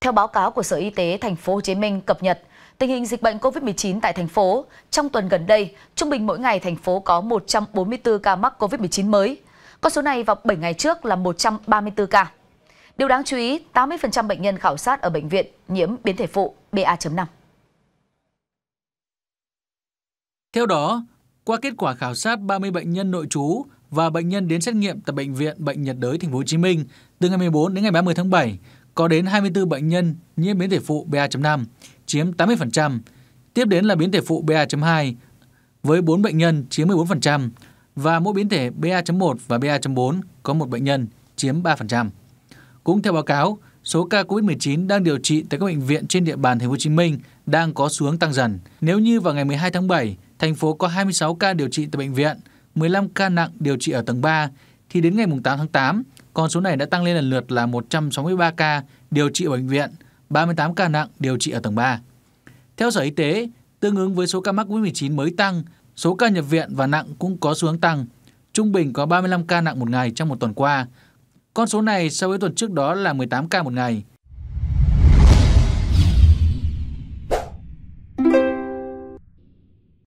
Theo báo cáo của Sở Y tế thành phố Hồ Chí Minh cập nhật, tình hình dịch bệnh COVID-19 tại thành phố trong tuần gần đây, trung bình mỗi ngày thành phố có 144 ca mắc COVID-19 mới. Con số này vào 7 ngày trước là 134 ca. Điều đáng chú ý, 80% bệnh nhân khảo sát ở bệnh viện nhiễm biến thể phụ BA.5. Theo đó, qua kết quả khảo sát 30 bệnh nhân nội trú và bệnh nhân đến xét nghiệm tại bệnh viện Bệnh nhiệt đới thành phố Hồ Chí Minh từ ngày 14 đến ngày 30 tháng 7, có đến 24 bệnh nhân nhiễm biến thể phụ BA.5, chiếm 80%. Tiếp đến là biến thể phụ BA.2 với 4 bệnh nhân chiếm 14% và mỗi biến thể BA.1 và BA.4 có một bệnh nhân chiếm 3%. Cũng theo báo cáo, số ca COVID-19 đang điều trị tại các bệnh viện trên địa bàn thành phố Hồ Chí Minh đang có xuống tăng dần. Nếu như vào ngày 12 tháng 7, thành phố có 26 ca điều trị tại bệnh viện, 15 ca nặng điều trị ở tầng 3 thì đến ngày 8 tháng 8, con số này đã tăng lên lần lượt là 163 ca điều trị ở bệnh viện, 38 ca nặng điều trị ở tầng 3. Theo Sở Y tế, tương ứng với số ca mắc COVID-19 mới tăng, số ca nhập viện và nặng cũng có xu hướng tăng. Trung bình có 35 ca nặng một ngày trong một tuần qua. Con số này so với tuần trước đó là 18 ca một ngày.